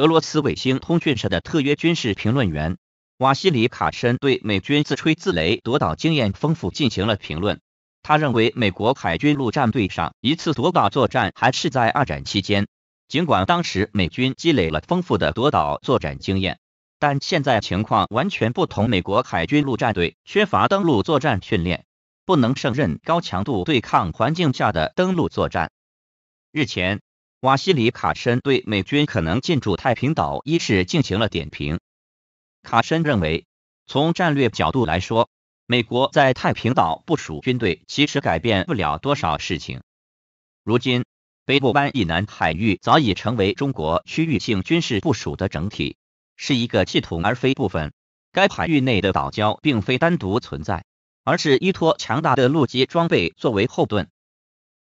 俄罗斯卫星通讯社的特约军事评论员瓦西里卡申对美军自吹自擂夺岛经验丰富进行了评论。他认为，美国海军陆战队上一次夺岛作战还是在二战期间，尽管当时美军积累了丰富的夺岛作战经验，但现在情况完全不同。美国海军陆战队缺乏登陆作战训练，不能胜任高强度对抗环境下的登陆作战。日前。瓦西里·卡申对美军可能进驻太平岛一事进行了点评。卡申认为，从战略角度来说，美国在太平岛部署军队其实改变不了多少事情。如今，北部湾以南海域早已成为中国区域性军事部署的整体，是一个系统而非部分。该海域内的岛礁并非单独存在，而是依托强大的陆基装备作为后盾。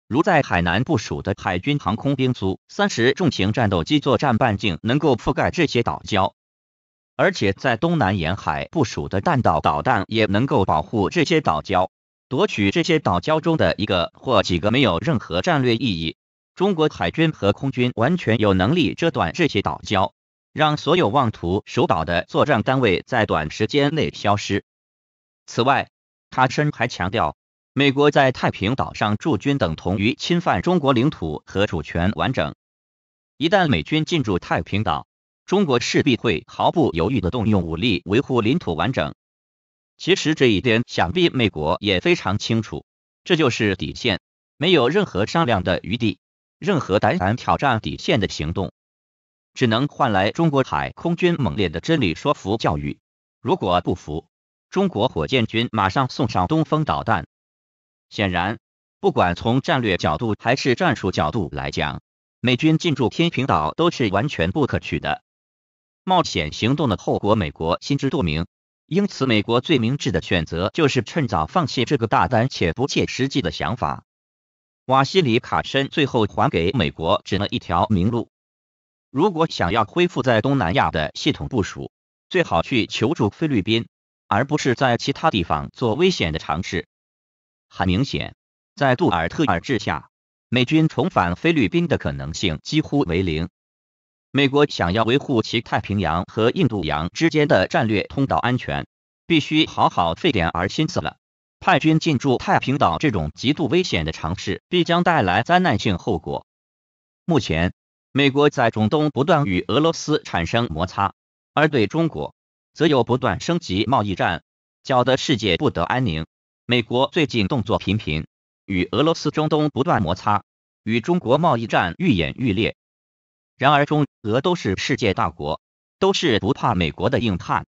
如在海南部署的海军航空兵苏三十重型战斗机作战半径能够覆盖这些岛礁，而且在东南沿海部署的弹道导弹也能够保护这些岛礁。夺取这些岛礁中的一个或几个没有任何战略意义。中国海军和空军完全有能力遮断这些岛礁，让所有妄图守岛的作战单位在短时间内消失。此外，他申还强调。美国在太平岛上驻军等同于侵犯中国领土和主权完整。一旦美军进驻太平岛，中国势必会毫不犹豫的动用武力维护领土完整。其实这一点想必美国也非常清楚，这就是底线，没有任何商量的余地。任何胆敢挑战底线的行动，只能换来中国海空军猛烈的真理说服教育。如果不服，中国火箭军马上送上东风导弹。显然，不管从战略角度还是战术角度来讲，美军进驻天平岛都是完全不可取的。冒险行动的后果，美国心知肚明。因此，美国最明智的选择就是趁早放弃这个大单且不切实际的想法。瓦西里卡申最后还给美国指了一条明路：如果想要恢复在东南亚的系统部署，最好去求助菲律宾，而不是在其他地方做危险的尝试。很明显，在杜尔特尔治下，美军重返菲律宾的可能性几乎为零。美国想要维护其太平洋和印度洋之间的战略通道安全，必须好好费点儿心思了。派军进驻太平岛这种极度危险的尝试，必将带来灾难性后果。目前，美国在中东不断与俄罗斯产生摩擦，而对中国，则有不断升级贸易战，搅得世界不得安宁。美国最近动作频频，与俄罗斯中东不断摩擦，与中国贸易战愈演愈烈。然而，中俄都是世界大国，都是不怕美国的硬汉，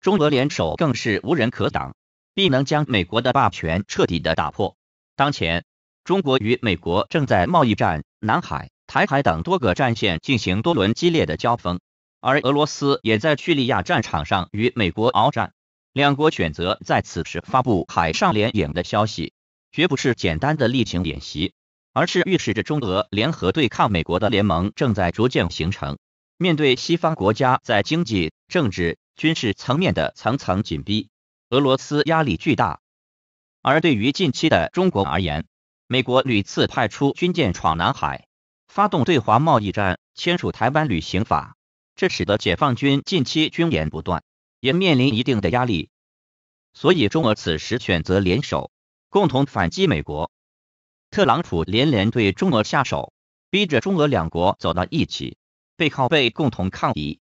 中俄联手更是无人可挡，必能将美国的霸权彻底的打破。当前，中国与美国正在贸易战、南海、台海等多个战线进行多轮激烈的交锋，而俄罗斯也在叙利亚战场上与美国鏖战。两国选择在此时发布海上联演的消息，绝不是简单的例行演习，而是预示着中俄联合对抗美国的联盟正在逐渐形成。面对西方国家在经济、政治、军事层面的层层紧逼，俄罗斯压力巨大。而对于近期的中国而言，美国屡次派出军舰闯南海，发动对华贸易战，签署台湾旅行法，这使得解放军近期军演不断。也面临一定的压力，所以中俄此时选择联手，共同反击美国。特朗普连连对中俄下手，逼着中俄两国走到一起，背靠背共同抗敌。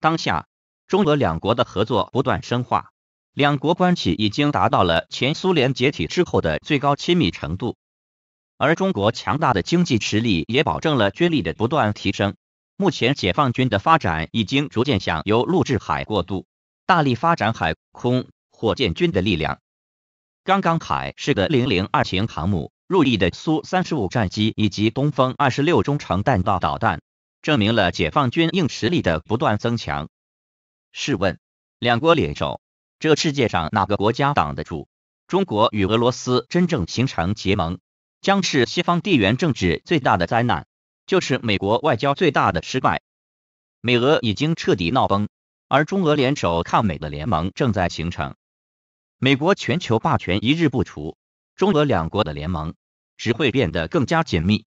当下，中俄两国的合作不断深化，两国关系已经达到了前苏联解体之后的最高亲密程度。而中国强大的经济实力也保证了军力的不断提升。目前，解放军的发展已经逐渐向由陆制海过渡，大力发展海空火箭军的力量。刚刚海是个零零二型航母，入役的苏三十五战机以及东风二十六中程弹道导弹，证明了解放军硬实力的不断增强。试问，两国联手，这世界上哪个国家挡得住？中国与俄罗斯真正形成结盟，将是西方地缘政治最大的灾难。就是美国外交最大的失败，美俄已经彻底闹崩，而中俄联手抗美的联盟正在形成。美国全球霸权一日不除，中俄两国的联盟只会变得更加紧密。